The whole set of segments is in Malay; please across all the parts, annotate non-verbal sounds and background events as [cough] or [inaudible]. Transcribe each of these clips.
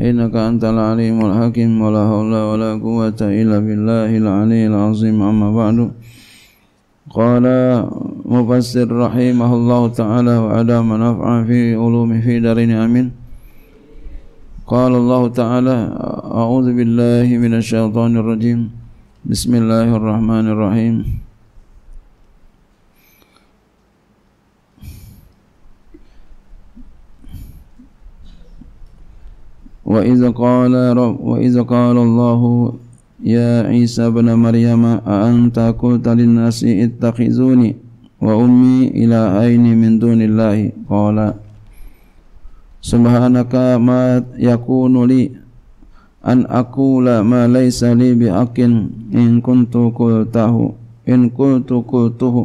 إنك أنت العليم الحكيم ولا حول ولا قوة إلا بالله العلي العظيم أما بعد قال مفسر رحمه الله تعالى وعلى من نفع في علوم في دارين آمين قال الله تعالى أعوذ بالله من الشيطان الرجيم بسم الله الرحمن الرحيم وإذا قال رب وإذا قال الله يا عيسى ابن مريم أأنت قلت للناس اتخذوني وأمي إلى عيني من دون الله قال سبحانك ما يكون لي أن أقول ما ليس لي بحق إن كنت قلته إن كنت قلته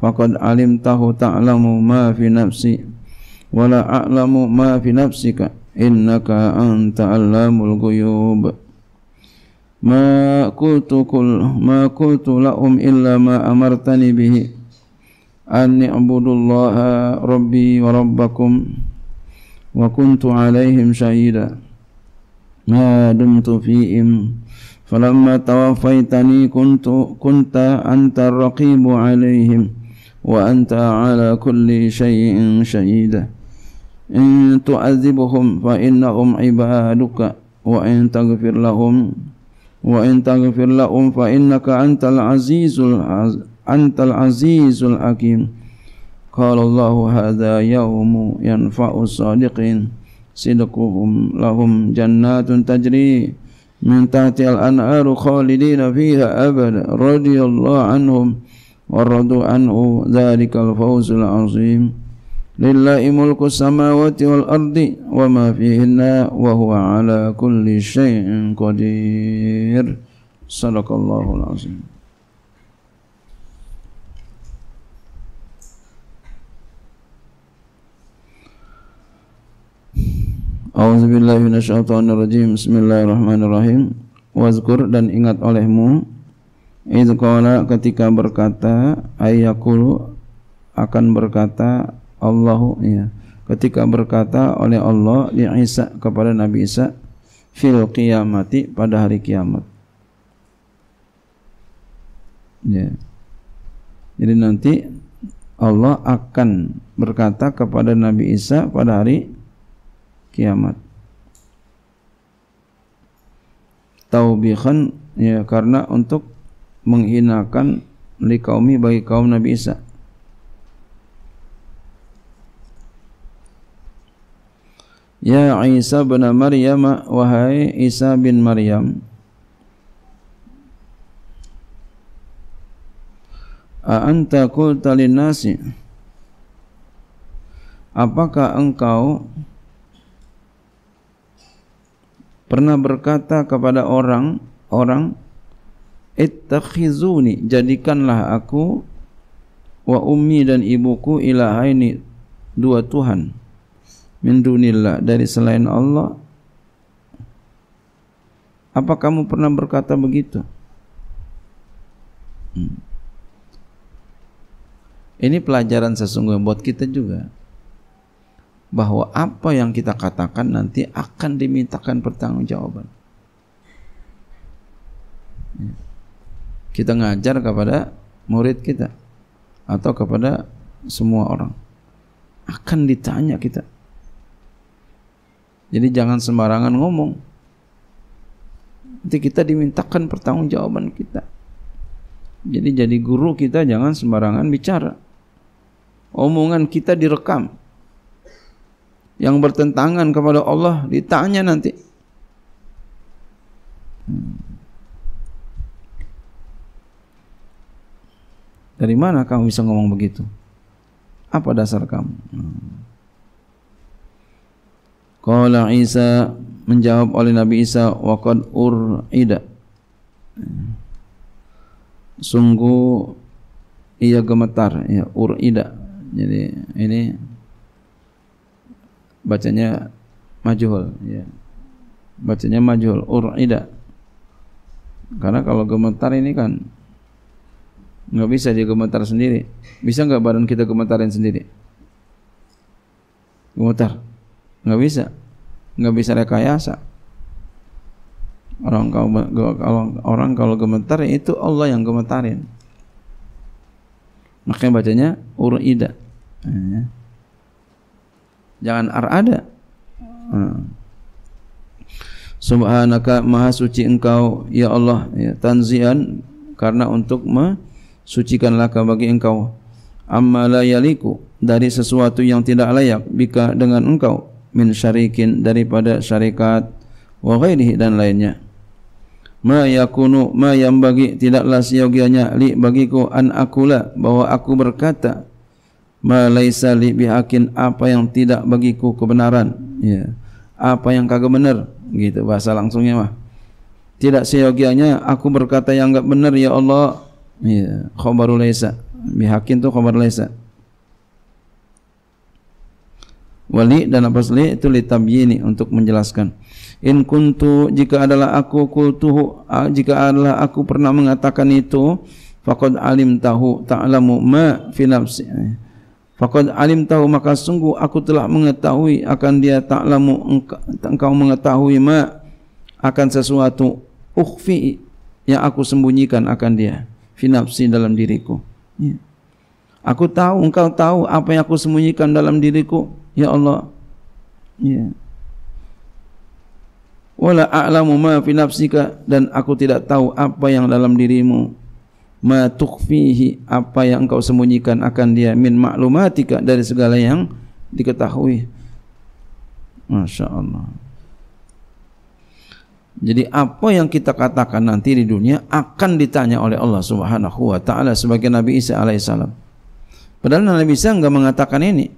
فقد علمته تعلم ما في نفسي ولا أعلم ما في نفسك إنك أنت علام الغيوب ما قلت كل ما قلت لهم إلا ما أمرتني به أن اعبدوا الله ربي وربكم وكنت عليهم شهيدا ما دمت فيهم فلما توفيتني كنت كنت أنت الرقيب عليهم وأنت على كل شيء شهيدا in tu'adzibuhum fa innahum ibaduka wa in taghfir lahum wa in taghfir lahum fa innaka antal azizul antal azizul hakim qala Allah hadha yawmu yanfa'u sadiqin sidquhum lahum jannatun tajri min tahti al-anharu khalidina fiha abad radiyallahu anhum wa radu anhu dhalikal fawzul azim لله ملك السماوات والأرض وما فيهن وهو على كل شيء قدير صدق الله العظيم أعوذ بالله من الشيطان الرجيم بسم الله الرحمن الرحيم واذكر dan ingat olehmu itu ketika berkata ayakul akan berkata Allahu ya. Ketika berkata oleh Allah di Isa kepada Nabi Isa fil qiyamati pada hari kiamat. Ya. Jadi nanti Allah akan berkata kepada Nabi Isa pada hari kiamat. Taubihan ya karena untuk menghinakan li kaumi bagi kaum Nabi Isa. Ya Isa bin Maryam wahai Isa bin Maryam A anta qulta linasi Apakah engkau pernah berkata kepada orang-orang ittakhizuni jadikanlah aku wa ummi dan ibuku ilahaini dua tuhan min dunillah dari selain Allah apa kamu pernah berkata begitu hmm. ini pelajaran sesungguhnya buat kita juga bahwa apa yang kita katakan nanti akan dimintakan pertanggungjawaban ya. kita ngajar kepada murid kita atau kepada semua orang akan ditanya kita Jadi jangan sembarangan ngomong. Nanti kita dimintakan pertanggungjawaban kita. Jadi jadi guru kita jangan sembarangan bicara. Omongan kita direkam. Yang bertentangan kepada Allah ditanya nanti. Dari mana kamu bisa ngomong begitu? Apa dasar kamu? Hmm. Qala Isa menjawab oleh Nabi Isa wa qad urida. Sungguh ia gemetar ya urida. Jadi ini bacanya majhul ya. Bacanya majhul urida. Karena kalau gemetar ini kan enggak bisa dia gemetar sendiri. Bisa enggak badan kita gemetarin sendiri? Gemetar. nggak bisa nggak bisa rekayasa orang kalau kalau orang kalau gemetar itu Allah yang gemetarin makanya bacanya urida iya. jangan arada hmm. Nah. Subhanaka maha suci engkau ya Allah ya, tanzian karena untuk mensucikan laka bagi engkau amma la yaliku dari sesuatu yang tidak layak bika dengan engkau min syarikin daripada syarikat wa ghairihi dan lainnya ma yakunu ma yang bagi tidaklah siogianya li bagiku an akula bahwa aku berkata ma laisa li bihakin apa yang tidak bagiku kebenaran ya apa yang kagak benar gitu bahasa langsungnya mah tidak siogianya aku berkata yang enggak benar ya Allah ya khabaru laisa bihakin tu khabar laisa wali dan apa li itu li tabyini untuk menjelaskan in kuntu jika adalah aku kultuhu ah, jika adalah aku pernah mengatakan itu faqad alim tahu ta'lamu ma finapsi nafsi alim tahu maka sungguh aku telah mengetahui akan dia ta'lamu engkau mengetahui ma akan sesuatu ukhfi yang aku sembunyikan akan dia finapsi dalam diriku ya. Aku tahu engkau tahu apa yang aku sembunyikan dalam diriku, ya Allah. Ya. Wala a'lamu ma fi nafsika dan aku tidak tahu apa yang dalam dirimu. Ma tukhfihi apa yang engkau sembunyikan akan dia min ma'lumatika dari segala yang diketahui. Masya Allah. Jadi apa yang kita katakan nanti di dunia akan ditanya oleh Allah Subhanahu wa taala sebagai Nabi Isa alaihissalam salam. Padahal Nabi Isa enggak mengatakan ini.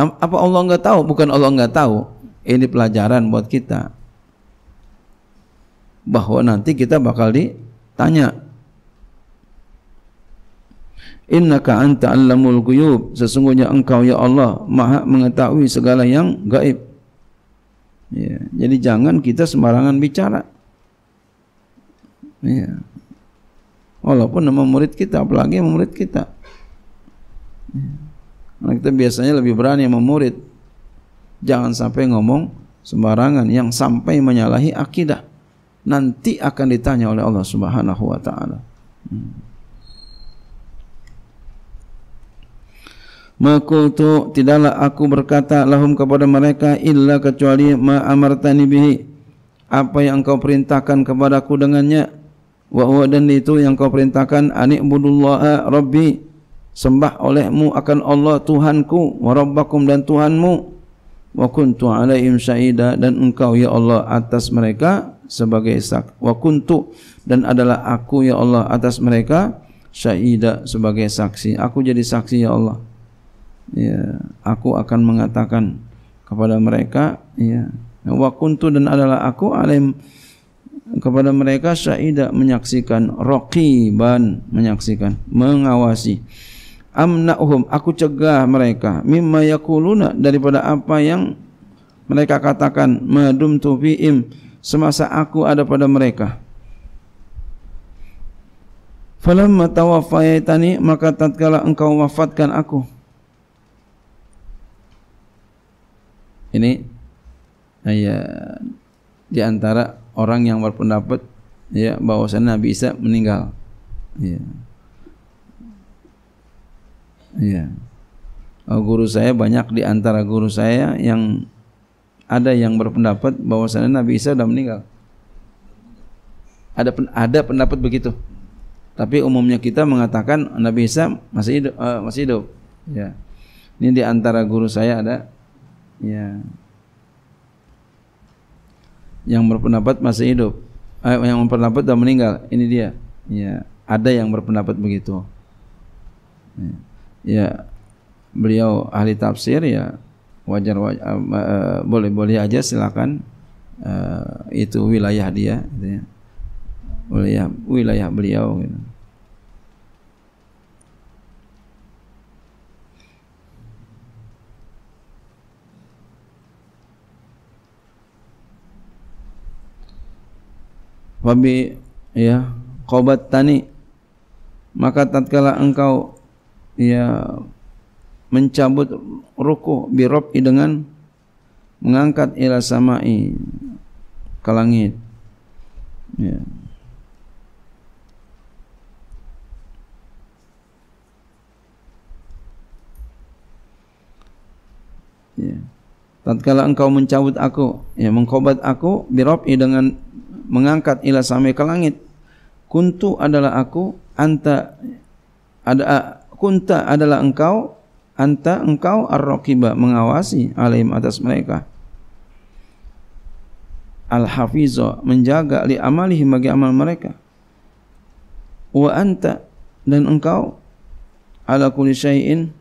Apa Allah enggak tahu? Bukan Allah enggak tahu. Ini pelajaran buat kita bahwa nanti kita bakal ditanya. Innaka anta allamul guyub. Sesungguhnya engkau ya Allah maha mengetahui segala yang gaib. Ya, jadi jangan kita sembarangan bicara. Ya. walaupun nama murid kita apalagi nama murid kita karena kita biasanya lebih berani sama murid jangan sampai ngomong sembarangan yang sampai menyalahi akidah nanti akan ditanya oleh Allah subhanahu wa ta'ala Makultu tidaklah aku berkata lahum kepada mereka illa kecuali ma amartani bihi apa yang engkau perintahkan kepadaku dengannya wa huwa dan itu yang kau perintahkan anibudullaha rabbi sembah olehmu akan Allah Tuhanku wa rabbakum dan Tuhanmu wa kuntu alaihim syahida dan engkau ya Allah atas mereka sebagai sak wa kuntu dan adalah aku ya Allah atas mereka Syaida sebagai saksi aku jadi saksi ya Allah ya aku akan mengatakan kepada mereka ya wa kuntu dan adalah aku alim kepada mereka syaida menyaksikan raqiban menyaksikan mengawasi amnahum aku cegah mereka mimma yaquluna daripada apa yang mereka katakan madum tu fiim semasa aku ada pada mereka falamma tawaffaytani maka tatkala engkau wafatkan aku ini ayat di antara orang yang berpendapat ya bahwasanya Nabi Isa meninggal. Ya. Ya. Oh, guru saya banyak di antara guru saya yang ada yang berpendapat bahwasanya Nabi Isa sudah meninggal. Ada ada pendapat begitu. Tapi umumnya kita mengatakan Nabi Isa masih hidup, uh, masih hidup. Ya. Ini di antara guru saya ada ya. Yeah yang berpendapat masih hidup eh, yang berpendapat dan meninggal ini dia ya ada yang berpendapat begitu ya, ya beliau ahli tafsir ya wajar, wajar uh, eh, uh, boleh boleh aja silakan uh, itu wilayah dia gitu ya. wilayah wilayah beliau gitu. Fabi ya qobat tani maka tatkala engkau ya mencabut ruku birobi dengan mengangkat ila samai ke langit Ya. ya. Tatkala engkau mencabut aku, ya mengkobat aku birobi dengan mengangkat ila sampai ke langit kuntu adalah aku anta ada kunta adalah engkau anta engkau ar-raqiba mengawasi alaihim atas mereka al-hafizu menjaga li amali bagi amal mereka wa anta dan engkau ala kulli syai'in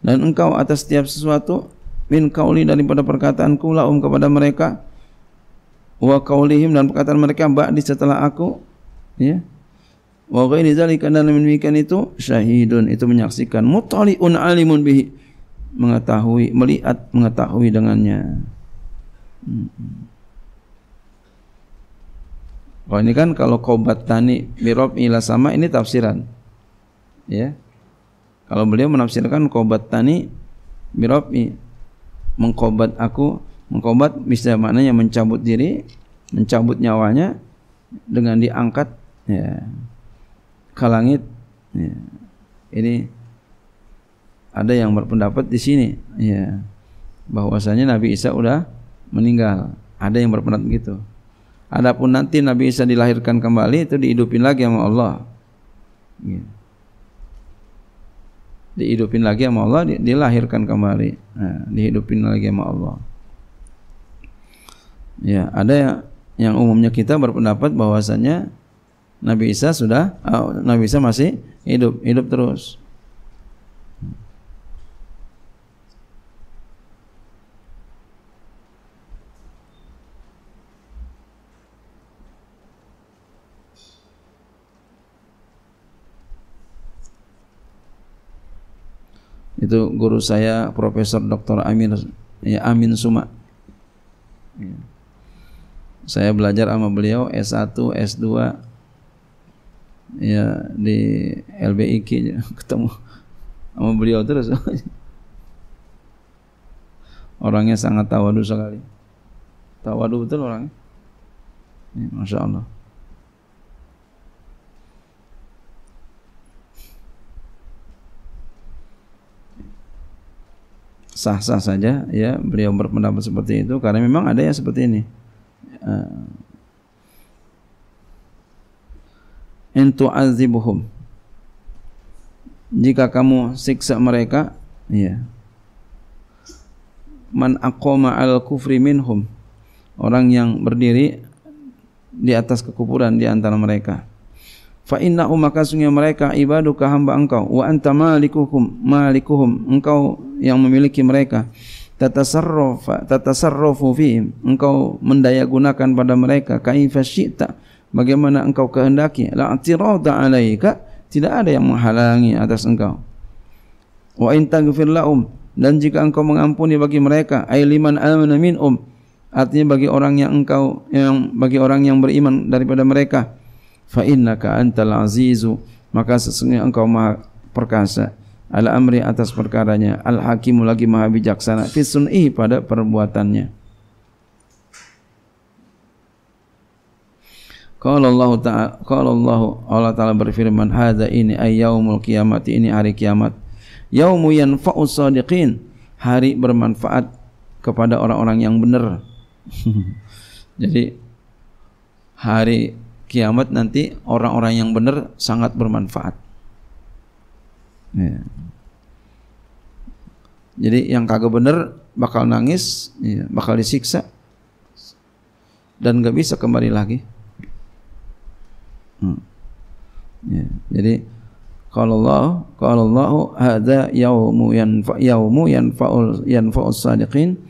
dan engkau atas setiap sesuatu min kauli daripada perkataanku laum kepada mereka wa qaulihim dan perkataan mereka ba'di setelah aku ya wa ghairi zalika dan demikian itu syahidun itu menyaksikan mutaliun alimun bihi mengetahui melihat mengetahui dengannya hmm. Oh ini kan kalau qobat tani mirab ila sama ini tafsiran. Ya. Kalau beliau menafsirkan qobat tani mirab mengkobat aku mengkobat bisa maknanya mencabut diri mencabut nyawanya dengan diangkat ya, ke langit ya. ini ada yang berpendapat di sini ya bahwasanya Nabi Isa udah meninggal ada yang berpendapat gitu adapun nanti Nabi Isa dilahirkan kembali itu dihidupin lagi sama Allah ya. dihidupin lagi sama Allah dilahirkan kembali nah, dihidupin lagi sama Allah Ya, ada yang, yang umumnya kita berpendapat bahwasanya Nabi Isa sudah uh, Nabi Isa masih hidup, hidup terus. itu guru saya Profesor Dr. Amin ya Amin Suma saya belajar sama beliau S1, S2 ya di LBIK [laughs] ketemu sama beliau terus [laughs] orangnya sangat tawadu sekali tawadu betul orangnya ya, Masya Allah sah-sah saja ya beliau berpendapat seperti itu karena memang ada yang seperti ini Ah. in tu'adzibuhum jika kamu siksa mereka ya man akoma al-kufri minhum orang yang berdiri di atas kekufuran di antara mereka fa inna umaka mereka ibadu kahamba engkau wa anta malikuhum malikuhum engkau yang memiliki mereka tatasarruf tatasarrufu fi engkau mendaya gunakan pada mereka kaifa syi'ta bagaimana engkau kehendaki la atirada alaika tidak ada yang menghalangi atas engkau wa in taghfir lahum dan jika engkau mengampuni bagi mereka ay liman amana minhum artinya bagi orang yang engkau yang bagi orang yang beriman daripada mereka fa innaka antal azizu maka sesungguhnya engkau maha perkasa al amri atas perkaranya al hakimu lagi maha bijaksana fisun pada perbuatannya Kalau Allah Ta'ala qala Allah Allah Ta'ala berfirman hadza ini ayyaumul qiyamah ini hari kiamat yaumu yanfa'u shadiqin hari bermanfaat kepada orang-orang yang benar [laughs] jadi hari kiamat nanti orang-orang yang benar sangat bermanfaat Ya. Jadi yang kagak bener bakal nangis, ya, bakal disiksa dan nggak bisa kembali lagi. Hmm. Ya. Jadi kalau Allah, kalau Allah ada yaumu yang yaumu yang faul sadiqin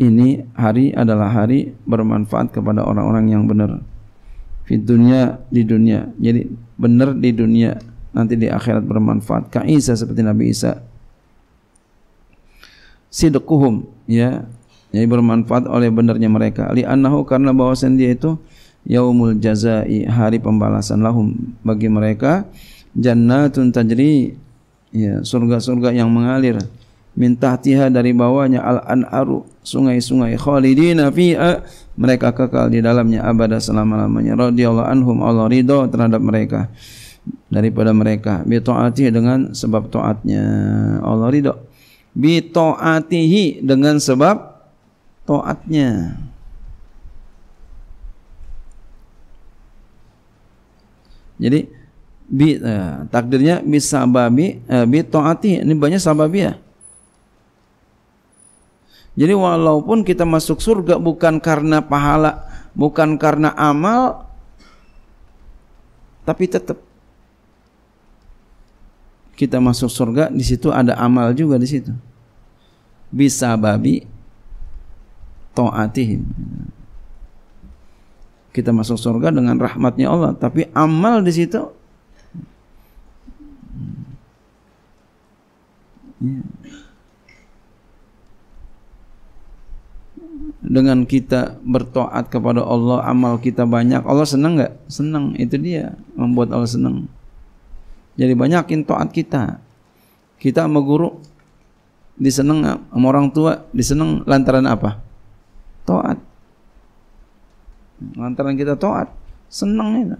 ini hari adalah hari bermanfaat kepada orang-orang yang benar. Di dunia di dunia. Jadi benar di dunia nanti di akhirat bermanfaat. Ka Isa seperti Nabi Isa. Sidquhum ya. Jadi bermanfaat oleh benarnya mereka. Li annahu karena bahwasan dia itu yaumul jazai hari pembalasan lahum bagi mereka jannatun tajri ya surga-surga yang mengalir min tahtiha dari bawahnya al anaru sungai-sungai khalidina fi'a mereka kekal di dalamnya abada selama-lamanya radhiyallahu anhum Allah ridha terhadap mereka daripada mereka bi taati dengan sebab taatnya Allah ridho bi taatihi dengan sebab taatnya jadi bi eh, takdirnya bi sababi eh, bi taati ini banyak ya jadi walaupun kita masuk surga bukan karena pahala, bukan karena amal, tapi tetap kita masuk surga di situ ada amal juga di situ bisa babi toatihim kita masuk surga dengan rahmatnya Allah tapi amal di situ ya. dengan kita bertoat kepada Allah amal kita banyak Allah senang nggak senang itu dia membuat Allah senang Jadi banyakin taat kita. Kita sama guru diseneng sama orang tua diseneng lantaran apa? Taat. Lantaran kita taat, seneng itu.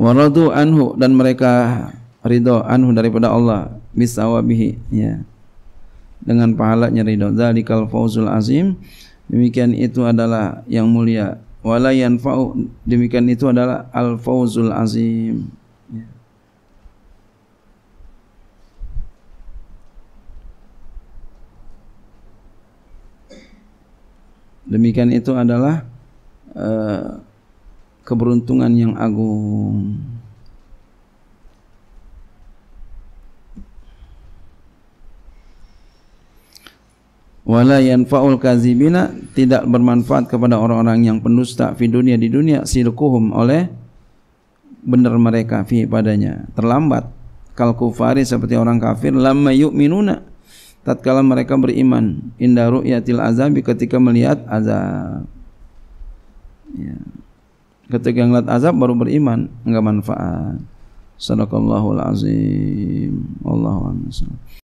Waradu anhu dan mereka ridho anhu daripada Allah misawabihi ya dengan pahalanya ridho zalikal fauzul azim demikian itu adalah yang mulia wala yanfa'u demikian itu adalah al fauzul azim ya. demikian itu adalah uh, keberuntungan yang agung faul kazi bina tidak bermanfaat kepada orang-orang yang pendusta di dunia di dunia silkuhum oleh benar mereka fi padanya terlambat kal kufari seperti orang kafir lamma yu'minuna tatkala mereka beriman inda ru'yatil azabi ketika melihat azab ya. ketika melihat azab baru beriman enggak manfaat sallallahu alazim wallahu a'lam